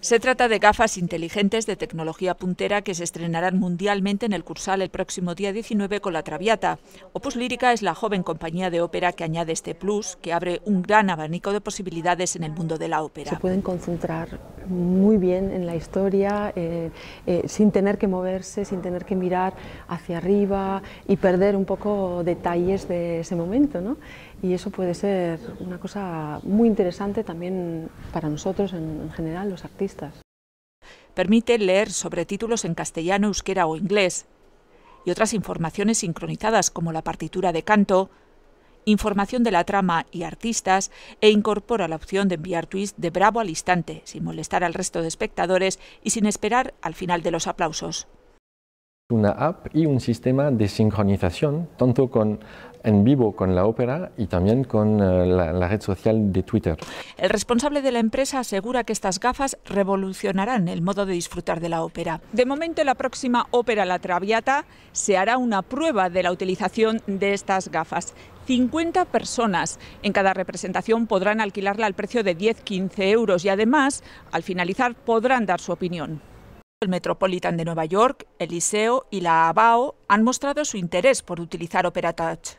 Se trata de gafas inteligentes de tecnología puntera que se estrenarán mundialmente en el Cursal el próximo día 19 con La Traviata. Opus Lírica es la joven compañía de ópera que añade este plus, que abre un gran abanico de posibilidades en el mundo de la ópera. Se pueden concentrar muy bien en la historia, eh, eh, sin tener que moverse, sin tener que mirar hacia arriba y perder un poco detalles de ese momento, ¿no? Y eso puede ser una cosa muy interesante también para nosotros en, general, los artistas. Permite leer sobre títulos en castellano, euskera o inglés y otras informaciones sincronizadas como la partitura de canto, información de la trama y artistas e incorpora la opción de enviar tweets de Bravo al instante, sin molestar al resto de espectadores y sin esperar al final de los aplausos una app y un sistema de sincronización, tanto con en vivo con la ópera y también con eh, la, red social de Twitter. El responsable de la empresa asegura que estas gafas revolucionarán el modo de disfrutar de la ópera. De momento, la próxima ópera La Traviata se hará una prueba de la utilización de estas gafas. 50 personas en cada representación podrán alquilarla al precio de 10-15 euros y además, al finalizar, podrán dar su opinión. El Metropolitan de Nueva York, el Liceo y la ABAO han mostrado su interés por utilizar Opera Touch.